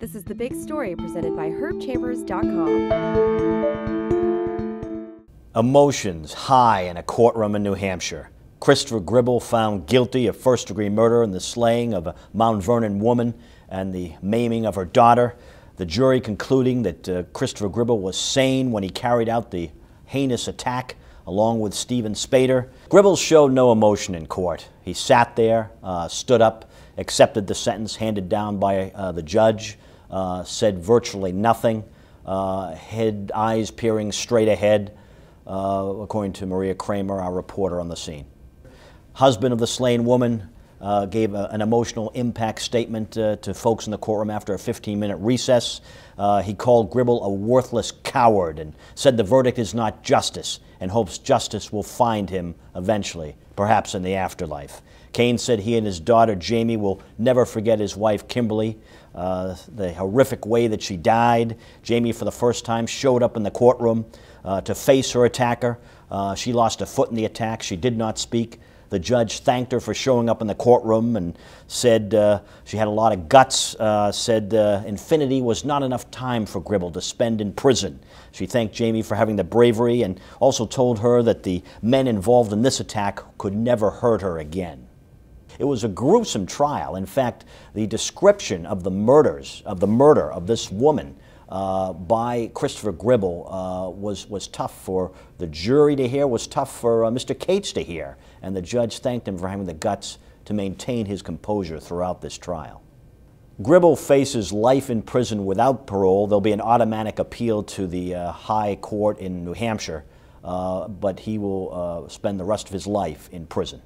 This is The Big Story presented by HerbChambers.com. Emotions high in a courtroom in New Hampshire. Christopher Gribble found guilty of first degree murder in the slaying of a Mount Vernon woman and the maiming of her daughter. The jury concluding that uh, Christopher Gribble was sane when he carried out the heinous attack along with Stephen Spader. Gribble showed no emotion in court. He sat there, uh, stood up, accepted the sentence handed down by uh, the judge uh, said virtually nothing, uh, head, eyes peering straight ahead, uh, according to Maria Kramer, our reporter on the scene. Husband of the slain woman uh, gave a, an emotional impact statement uh, to folks in the courtroom after a 15 minute recess. Uh, he called Gribble a worthless coward and said the verdict is not justice and hopes justice will find him eventually, perhaps in the afterlife. Kane said he and his daughter Jamie will never forget his wife Kimberly, uh, the horrific way that she died. Jamie, for the first time, showed up in the courtroom uh, to face her attacker. Uh, she lost a foot in the attack. She did not speak. The judge thanked her for showing up in the courtroom and said uh, she had a lot of guts, uh, said uh, infinity was not enough time for Gribble to spend in prison. She thanked Jamie for having the bravery and also told her that the men involved in this attack could never hurt her again. It was a gruesome trial. In fact, the description of the murders, of the murder of this woman, uh, by Christopher Gribble uh, was, was tough for the jury to hear, was tough for uh, Mr. Cates to hear. And the judge thanked him for having the guts to maintain his composure throughout this trial. Gribble faces life in prison without parole. There'll be an automatic appeal to the uh, High Court in New Hampshire, uh, but he will uh, spend the rest of his life in prison.